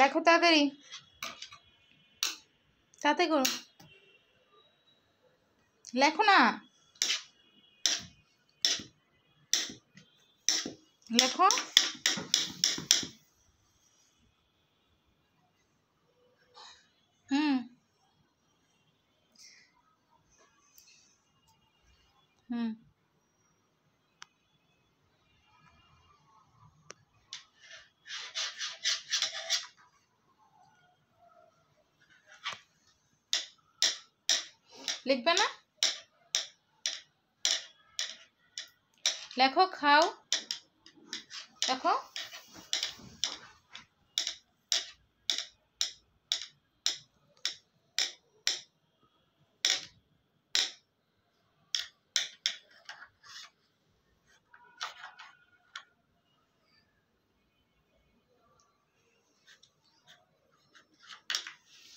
লেখো তাড়াতাড়ি তাতে করো লেখো না লেখো হুম হুম लिखबे ना लेखो खाओ देखो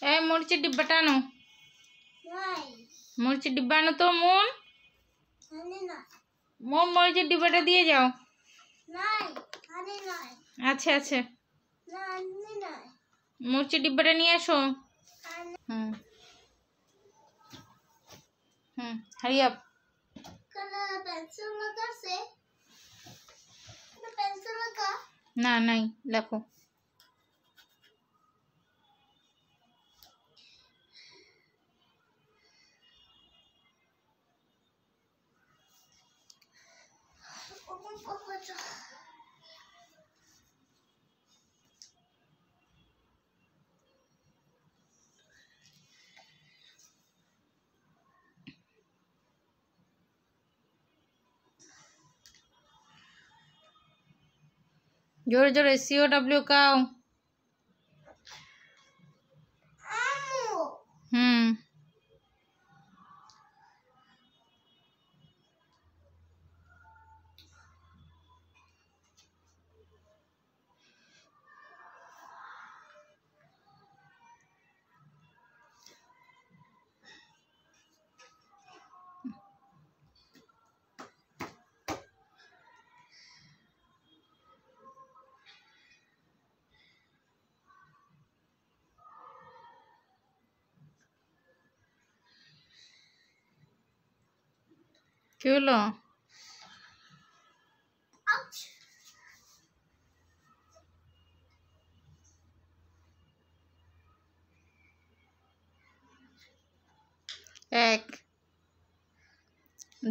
ए मोड़ी डिब्बटा ना মরিচের ডিব্বা আনো তো মন মন মরিচের ডিব্বাটা দিয়ে যাও আচ্ছা আচ্ছা মরিচের ডিব্বাটা নিয়ে আসো হুম না নাই দেখো जोर जोर एस डब्ल्यू e का हम्म क्यों लो এক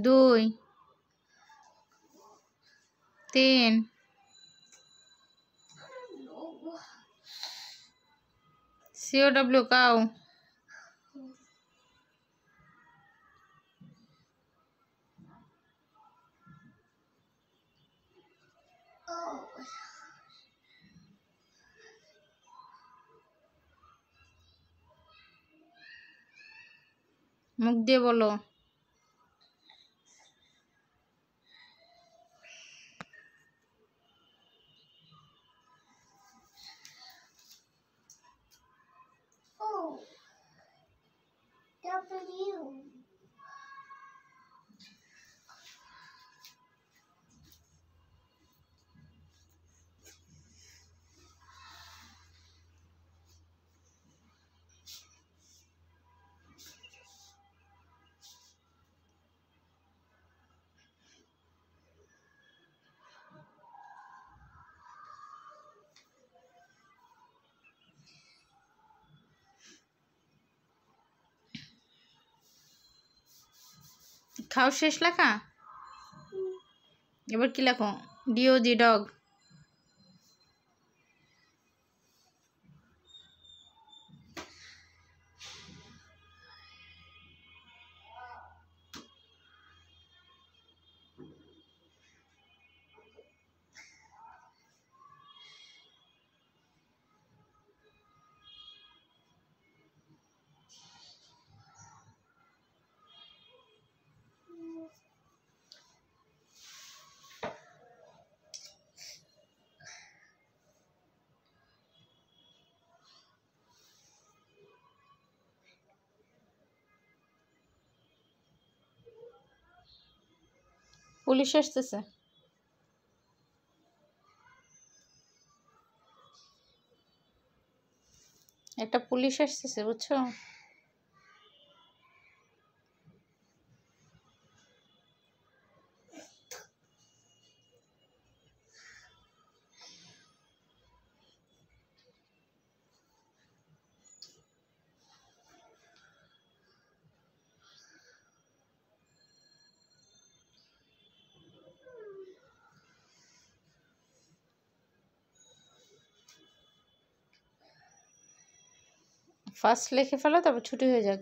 দুই তিন সিও ডব্লিউ কাউ মুখ দিয়ে বলো খাও শেষ লেখা এবার কি লেখো ডিও জি ডগ পুলিশ আসতেছে একটা পুলিশ আসতেছে বুঝছো ফার্স্ট লিখে ফেলো তারপর ছুটি হয়ে যাক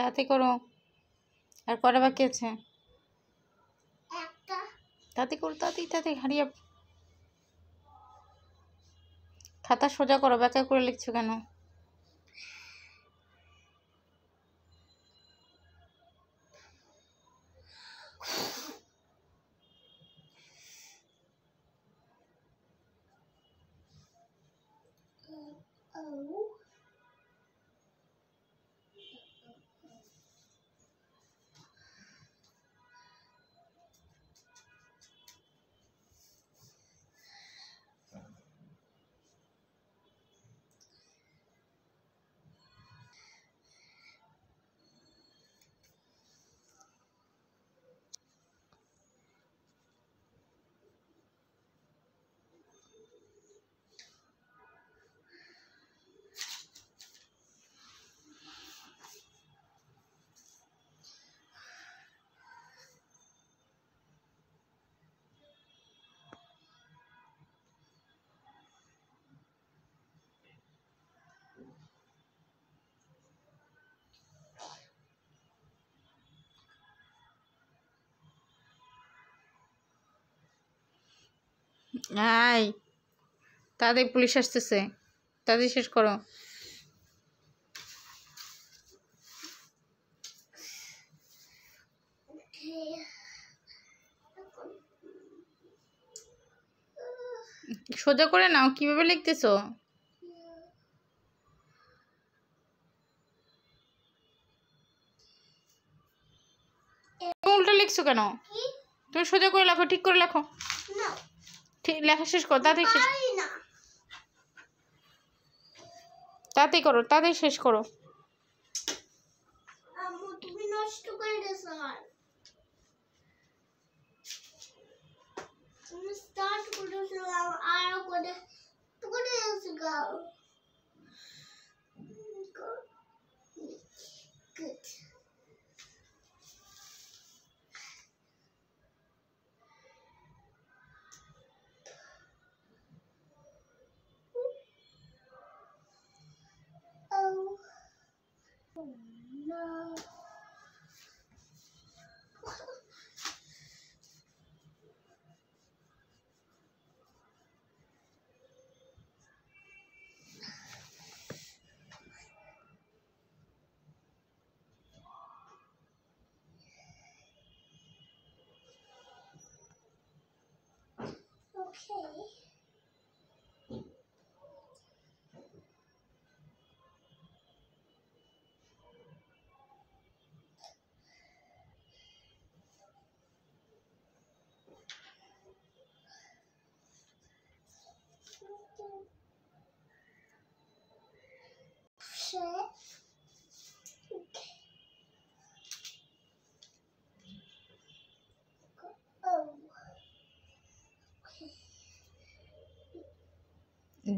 তাতে করো আর কটা বাকি আছে তাতে করো তাতেই তাতে হারিয়ে খাতা সোজা করো ব্যাকা করে লিখছো কেন আয় তাদের পুলিশ আসতেছে তাদের শেষ করো সোজা করে নাও কিভাবে লিখতেছ উল্টো লিখছো কেন তুমি সোজা করে লেখো ঠিক করে লেখো ঠিক লেখা শেষ করো তাড়াতাড়ি শেষ তাড়াতাড়ি করো তাড়াতাড়ি শেষ করো তুমি নষ্ট করে দিছো আমার তুমি স্টার্ট করেছিলাম আর করে করে গাও Good. no.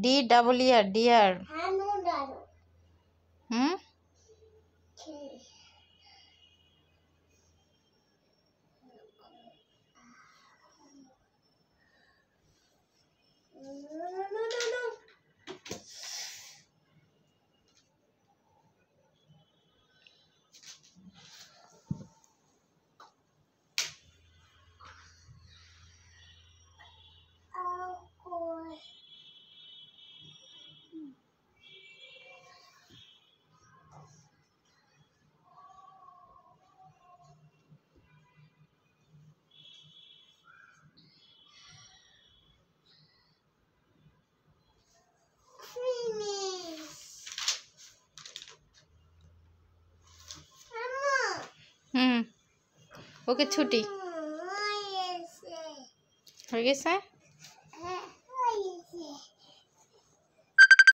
D double E R deer okay छुट्टी हो गया सर